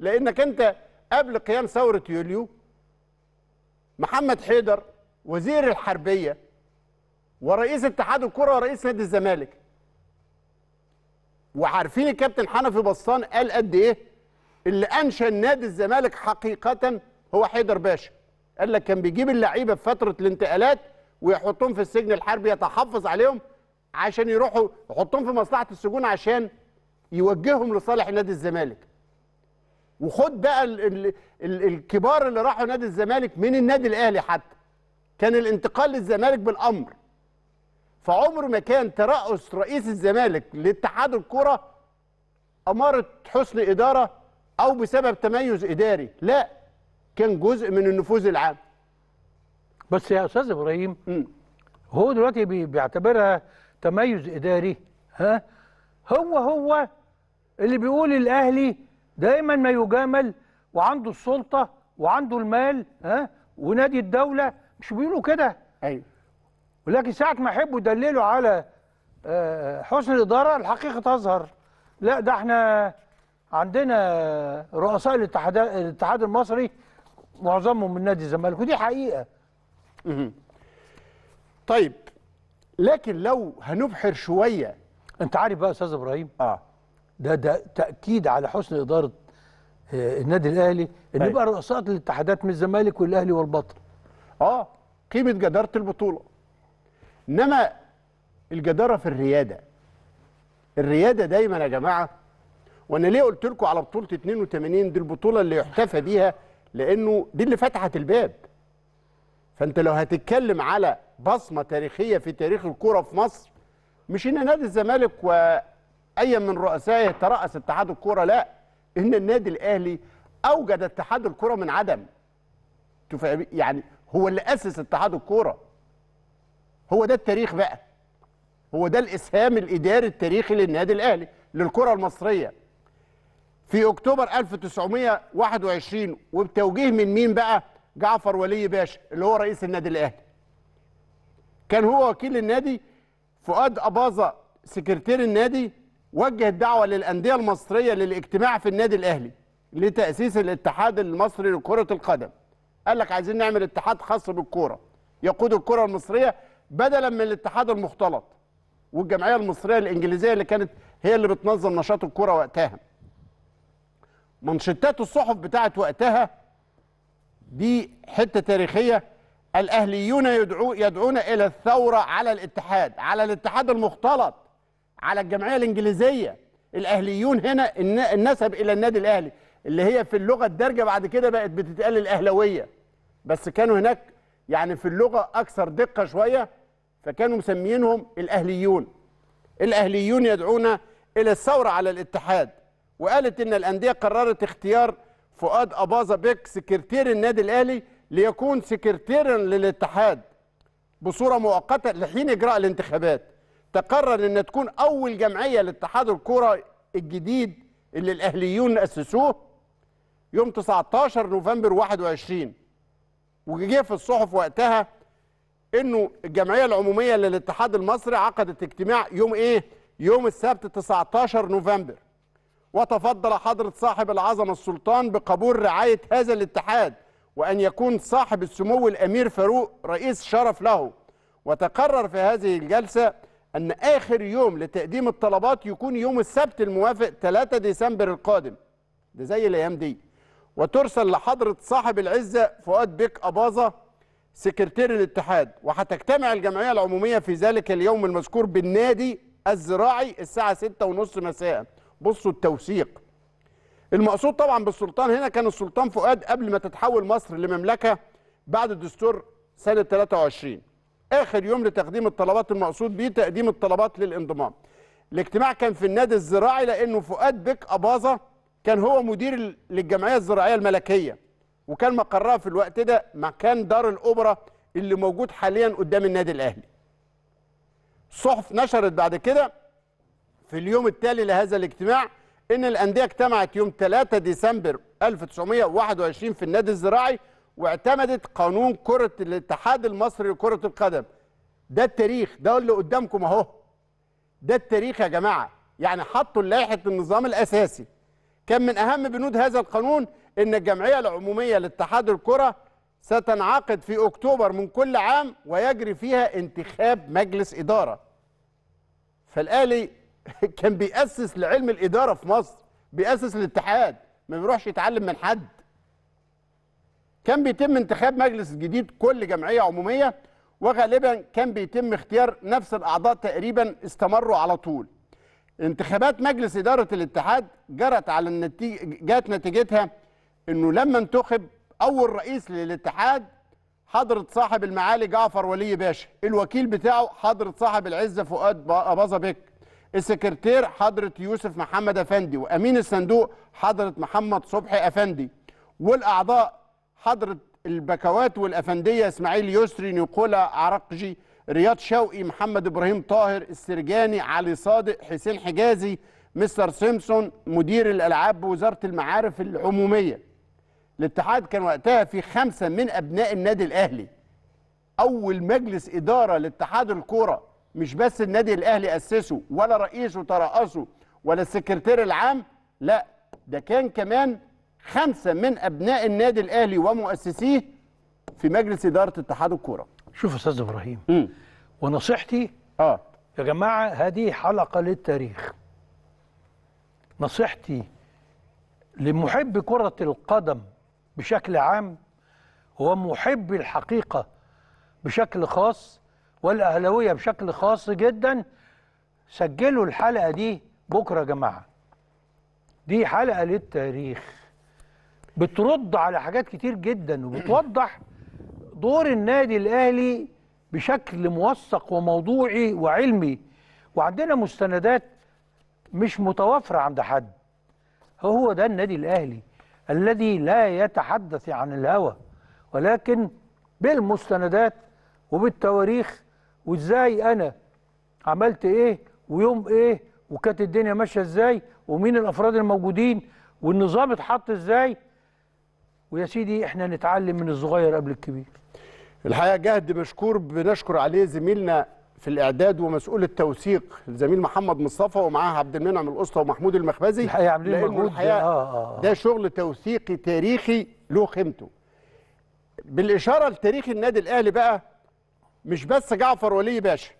لانك انت قبل قيام ثوره يوليو محمد حيدر وزير الحربيه ورئيس اتحاد الكره ورئيس نادي الزمالك وعارفين الكابتن حنفي بصان قال قد ايه اللي انشا نادي الزمالك حقيقه هو حيدر باشا قال لك كان بيجيب اللعيبه في فتره الانتقالات ويحطهم في السجن الحربي يتحفظ عليهم عشان يروحوا يحطهم في مصلحه السجون عشان يوجههم لصالح نادي الزمالك وخد بقى الـ الـ الـ الكبار اللي راحوا نادي الزمالك من النادي الاهلي حتى كان الانتقال للزمالك بالامر فعمر ما كان ترأس رئيس الزمالك لاتحاد الكره اماره حسن اداره او بسبب تميز اداري لا كان جزء من النفوذ العام بس يا استاذ ابراهيم م. هو دلوقتي بيعتبرها تميز اداري ها هو هو اللي بيقول الاهلي دائما ما يجامل وعنده السلطه وعنده المال ها ونادي الدوله مش بيقولوا كده ايوه ولكن ساعه ما يحبوا يدللوا على آه، حسن الاداره الحقيقه تظهر لا ده احنا عندنا رؤساء الاتحاد الاتحاد المصري معظمهم من نادي الزمالك ودي حقيقه طيب لكن لو هنبحر شويه انت عارف بقى يا استاذ ابراهيم اه ده ده تاكيد على حسن اداره آه، النادي الاهلي ان طيب. يبقى رؤساء الاتحادات من الزمالك والاهلي والبطل اه قيمه جداره البطوله انما الجداره في الرياده الرياده دايما يا جماعه وانا ليه قلت لكم على بطوله 82 دي البطوله اللي يحتفى بيها لانه دي اللي فتحت الباب فانت لو هتتكلم على بصمه تاريخيه في تاريخ الكوره في مصر مش ان نادي الزمالك و اي من رؤسائه ترأس اتحاد الكوره لا ان النادي الاهلي اوجد اتحاد الكوره من عدم يعني هو اللي اسس اتحاد الكوره هو ده التاريخ بقى هو ده الاسهام الاداري التاريخي للنادي الاهلي للكره المصريه في اكتوبر 1921 وبتوجيه من مين بقى جعفر ولي باشا اللي هو رئيس النادي الاهلي كان هو وكيل النادي فؤاد اباظه سكرتير النادي وجه الدعوه للانديه المصريه للاجتماع في النادي الاهلي لتاسيس الاتحاد المصري لكره القدم قال لك عايزين نعمل اتحاد خاص بالكوره يقود الكره المصريه بدلا من الاتحاد المختلط والجمعيه المصريه الانجليزيه اللي كانت هي اللي بتنظم نشاط الكوره وقتها منشطات الصحف بتاعت وقتها دي حته تاريخيه الاهليون يدعو يدعون الى الثوره على الاتحاد على الاتحاد المختلط على الجمعيه الانجليزيه الاهليون هنا النسب الى النادي الاهلي اللي هي في اللغه الدارجه بعد كده بقت بتتقال الاهلاويه بس كانوا هناك يعني في اللغه اكثر دقه شويه فكانوا مسميينهم الاهليون الاهليون يدعون الى الثوره على الاتحاد وقالت ان الانديه قررت اختيار فؤاد اباظه بيك سكرتير النادي الاهلي ليكون سكرتيرا للاتحاد بصوره مؤقته لحين اجراء الانتخابات تقرر ان تكون اول جمعيه لاتحاد الكوره الجديد اللي الاهليون اسسوه يوم 19 نوفمبر 21 وجه في الصحف وقتها انه الجمعيه العموميه للاتحاد المصري عقدت اجتماع يوم ايه؟ يوم السبت 19 نوفمبر وتفضل حضره صاحب العظمه السلطان بقبول رعايه هذا الاتحاد وان يكون صاحب السمو الامير فاروق رئيس شرف له وتقرر في هذه الجلسه أن آخر يوم لتقديم الطلبات يكون يوم السبت الموافق 3 ديسمبر القادم ده زي الأيام دي وترسل لحضرة صاحب العزة فؤاد بيك أباظة سكرتير الاتحاد وحتجتمع الجمعية العمومية في ذلك اليوم المذكور بالنادي الزراعي الساعة 6:30 مساء بصوا التوثيق المقصود طبعا بالسلطان هنا كان السلطان فؤاد قبل ما تتحول مصر لمملكة بعد الدستور سنة 23 اخر يوم لتقديم الطلبات المقصود به تقديم الطلبات للانضمام الاجتماع كان في النادي الزراعي لانه فؤاد بك اباظه كان هو مدير للجمعيه الزراعيه الملكيه وكان مقرها في الوقت ده مكان دار الاوبرا اللي موجود حاليا قدام النادي الاهلي صحف نشرت بعد كده في اليوم التالي لهذا الاجتماع ان الانديه اجتمعت يوم 3 ديسمبر 1921 في النادي الزراعي واعتمدت قانون كرة الاتحاد المصري لكرة القدم ده التاريخ ده اللي قدامكم اهو ده التاريخ يا جماعة يعني حطوا لائحة النظام الأساسي كان من أهم بنود هذا القانون إن الجمعية العمومية لاتحاد الكرة ستنعقد في أكتوبر من كل عام ويجري فيها انتخاب مجلس إدارة فالآلي كان بيأسس لعلم الإدارة في مصر بيأسس الاتحاد ما بيروحش يتعلم من حد كان بيتم انتخاب مجلس جديد كل جمعيه عموميه وغالبا كان بيتم اختيار نفس الاعضاء تقريبا استمروا على طول. انتخابات مجلس اداره الاتحاد جرت على النتيجه جات نتيجتها انه لما انتخب اول رئيس للاتحاد حضره صاحب المعالي جعفر ولي باشا، الوكيل بتاعه حضره صاحب العزه فؤاد اباظه بك، السكرتير حضره يوسف محمد افندي، وامين الصندوق حضره محمد صبحي افندي، والاعضاء حضرة البكوات والأفندية إسماعيل يسري نيكولا عرقجي رياض شوقي محمد إبراهيم طاهر السرجاني علي صادق حسين حجازي مستر سيمسون مدير الألعاب بوزارة المعارف العمومية الاتحاد كان وقتها في خمسة من أبناء النادي الأهلي أول مجلس إدارة لاتحاد الكوره مش بس النادي الأهلي أسسه ولا رئيسه ترأسه ولا السكرتير العام لا ده كان كمان خمسة من أبناء النادي الأهلي ومؤسسيه في مجلس إدارة اتحاد الكورة شوف يا أستاذ إبراهيم م. ونصيحتي آه. يا جماعة هذه حلقة للتاريخ نصيحتي لمحب كرة القدم بشكل عام ومحب الحقيقة بشكل خاص والاهلاويه بشكل خاص جدا سجلوا الحلقة دي بكرة يا جماعة دي حلقة للتاريخ بترد على حاجات كتير جدا وبتوضح دور النادي الاهلي بشكل موثق وموضوعي وعلمي وعندنا مستندات مش متوافره عند حد هو ده النادي الاهلي الذي لا يتحدث عن الهوى ولكن بالمستندات وبالتواريخ وازاي انا عملت ايه ويوم ايه وكانت الدنيا ماشيه ازاي ومين الافراد الموجودين والنظام اتحط ازاي ويا سيدي احنا نتعلم من الصغير قبل الكبير الحقيقه جهد مشكور بنشكر عليه زميلنا في الاعداد ومسؤول التوثيق الزميل محمد مصطفى ومعاه عبد المنعم الاسطى ومحمود المخبزي الحقيقه عاملين مجهود الحقيقه آه،, آه آه. ده شغل توثيقي تاريخي له قيمته بالاشاره لتاريخ النادي الاهلي بقى مش بس جعفر ولي باشا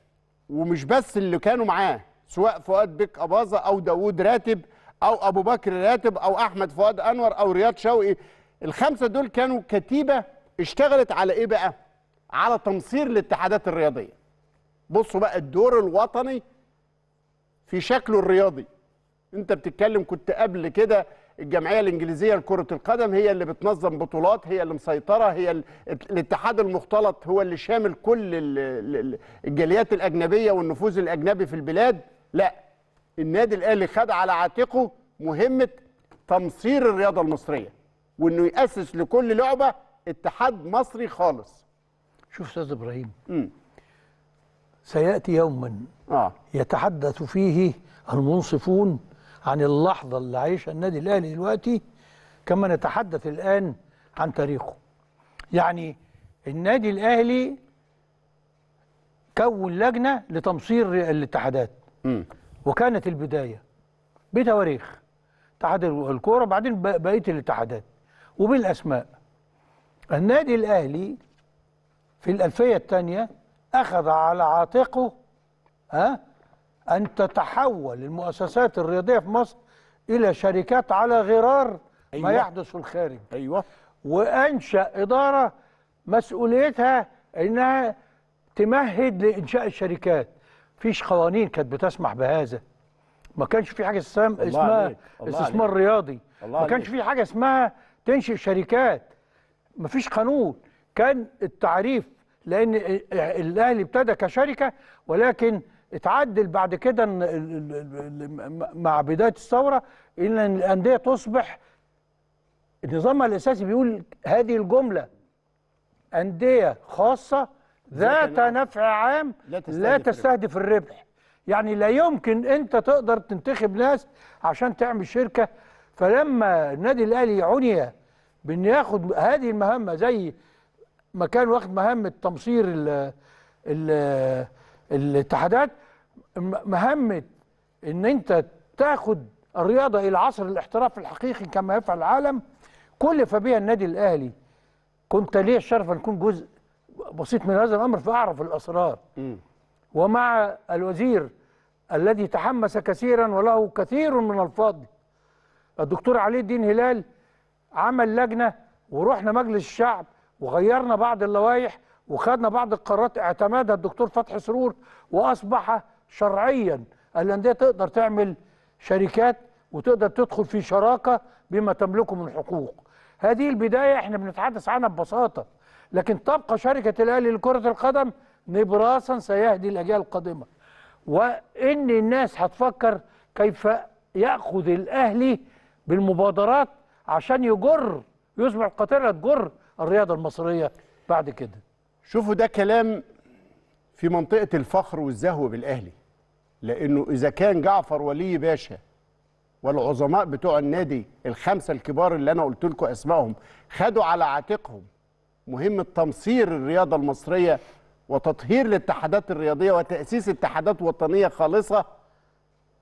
ومش بس اللي كانوا معاه سواء فؤاد بك اباظه او داوود راتب او ابو بكر راتب او احمد فؤاد انور او رياض شوقي الخمسه دول كانوا كتيبه اشتغلت على ايه بقى على تمصير الاتحادات الرياضيه بصوا بقى الدور الوطني في شكله الرياضي انت بتتكلم كنت قبل كده الجمعيه الانجليزيه لكره القدم هي اللي بتنظم بطولات هي اللي مسيطره هي ال... الاتحاد المختلط هو اللي شامل كل ال... الجاليات الاجنبيه والنفوذ الاجنبي في البلاد لا النادي الاهلي خد على عاتقه مهمه تمصير الرياضه المصريه وانه ياسس لكل لعبه اتحاد مصري خالص شوف استاذ ابراهيم مم. سياتي يوما آه. يتحدث فيه المنصفون عن اللحظه اللي عايشها النادي الاهلي دلوقتي كما نتحدث الان عن تاريخه يعني النادي الاهلي كون لجنه لتمصير الاتحادات م. وكانت البدايه بتواريخ اتحاد الكوره بعدين بقيه الاتحادات وبالأسماء النادي الأهلي في الألفية الثانية أخذ على عاتقه ها أن تتحول المؤسسات الرياضية في مصر إلى شركات على غرار أيوة. ما يحدث في الخارج أيوة. وأنشأ إدارة مسؤوليتها أنها تمهد لإنشاء الشركات فيش قوانين كانت بتسمح بهذا ما كانش في حاجة اسمها استثمار رياضي ما كانش في حاجة اسمها تنشئ شركات مفيش قانون كان التعريف لان الاهلي ابتدى كشركه ولكن اتعدل بعد كده مع بدايه الثوره ان الانديه تصبح نظامها الاساسي بيقول هذه الجمله انديه خاصه ذات نفع عام لا تستهدف, لا تستهدف الربح يعني لا يمكن انت تقدر تنتخب ناس عشان تعمل شركه فلما النادي الاهلي عني ياخد هذه المهمه زي ما كان واخد مهمه تمصير ال ال الاتحادات مهمه ان انت تاخد الرياضه الى عصر الاحتراف الحقيقي كما يفعل العالم كلف بها النادي الاهلي كنت لي الشرف ان اكون جزء بسيط من هذا الامر فاعرف الاسرار ومع الوزير الذي تحمس كثيرا وله كثير من الفضل الدكتور علي الدين هلال عمل لجنه ورحنا مجلس الشعب وغيرنا بعض اللوائح وخدنا بعض القرارات اعتمدها الدكتور فتحي سرور واصبح شرعيا الانديه تقدر تعمل شركات وتقدر تدخل في شراكه بما تملكه من حقوق. هذه البدايه احنا بنتحدث عنها ببساطه لكن تبقى شركه الاهلي لكره القدم نبراسا سيهدي الاجيال القادمه. وان الناس هتفكر كيف ياخذ الاهلي بالمبادرات عشان يجر يصبح القاطره تجر الرياضه المصريه بعد كده شوفوا ده كلام في منطقه الفخر والزهو بالاهلي لانه اذا كان جعفر ولي باشا والعظماء بتوع النادي الخمسه الكبار اللي انا قلت لكم اسمائهم خدوا على عاتقهم مهمه تمصير الرياضه المصريه وتطهير الاتحادات الرياضيه وتاسيس اتحادات وطنيه خالصه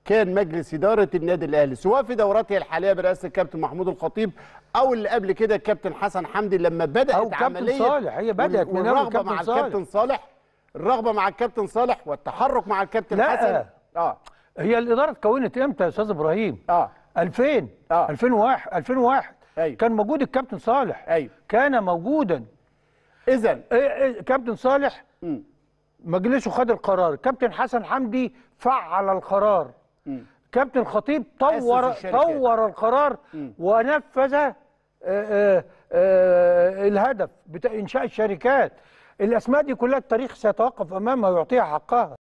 كان مجلس اداره النادي الاهلي سواء في دورته الحاليه برئاسه الكابتن محمود الخطيب او اللي قبل كده الكابتن حسن حمدي لما بدات أو كابتن عمليه صالح هي بدات من الرغبه مع صالح. الكابتن صالح الرغبه مع الكابتن صالح والتحرك مع الكابتن لا حسن اه, آه. هي الاداره اتكونت امتى يا استاذ ابراهيم؟ اه 2000 اه 2001 2001 أيوه. كان موجود الكابتن صالح ايوه كان موجودا اذا إيه، إيه، كابتن صالح م. مجلسه خد القرار كابتن حسن حمدي فعل القرار كابتن خطيب طور طور القرار ونفذ آه، آه، آه، الهدف بتاع انشاء الشركات الاسماء دي كلها التاريخ سيتوقف امامها ويعطيها حقها